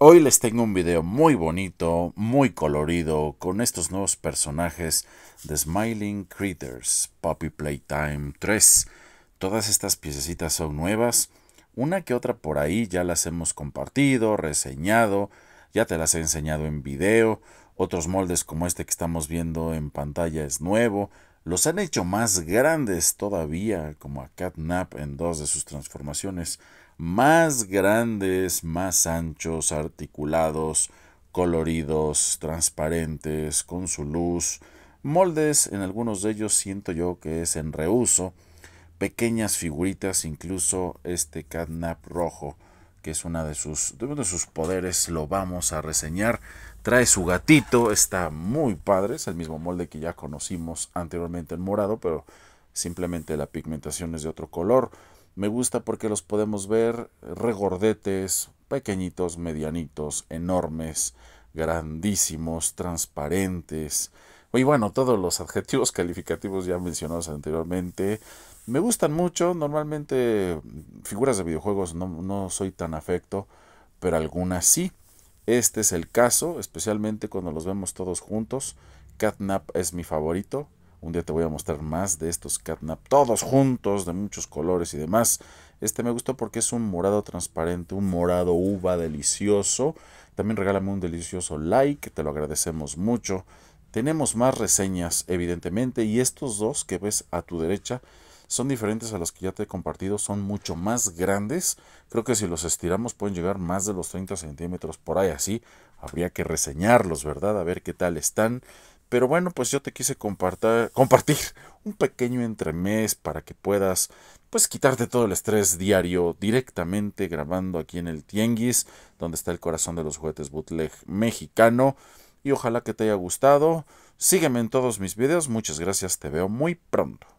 Hoy les tengo un video muy bonito, muy colorido, con estos nuevos personajes de Smiling Critters, Puppy Playtime 3. Todas estas piececitas son nuevas, una que otra por ahí ya las hemos compartido, reseñado, ya te las he enseñado en video, otros moldes como este que estamos viendo en pantalla es nuevo, los han hecho más grandes todavía, como a Catnap en dos de sus transformaciones, más grandes, más anchos, articulados, coloridos, transparentes, con su luz, moldes, en algunos de ellos siento yo que es en reuso, pequeñas figuritas, incluso este catnap rojo que es una de sus, de uno de sus poderes, lo vamos a reseñar. Trae su gatito, está muy padre, es el mismo molde que ya conocimos anteriormente en morado, pero simplemente la pigmentación es de otro color. Me gusta porque los podemos ver regordetes, pequeñitos, medianitos, enormes, grandísimos, transparentes. Y bueno, todos los adjetivos calificativos ya mencionados anteriormente. Me gustan mucho, normalmente figuras de videojuegos no, soy tan afecto, pero algunas sí. Este es el caso, especialmente cuando los vemos todos juntos. Catnap es mi favorito. Un día te voy a mostrar más de estos catnap, todos juntos, de muchos colores y demás. Este me gustó porque es un morado transparente, un morado uva delicioso. También regálame un delicioso like, te lo agradecemos mucho. Tenemos más reseñas, evidentemente, y estos dos que ves a tu derecha son diferentes a los que ya te he compartido, son mucho más grandes. Creo que si los estiramos pueden llegar más de los 30 centímetros por ahí, así habría que reseñarlos, ¿verdad? A ver qué tal están. Pero bueno, pues yo te quise compartir, compartir un pequeño entremés para que puedas pues quitarte todo el estrés diario directamente grabando aquí en el Tienguis, donde está el corazón de los juguetes bootleg mexicano. Y ojalá que te haya gustado. Sígueme en todos mis videos. Muchas gracias. Te veo muy pronto.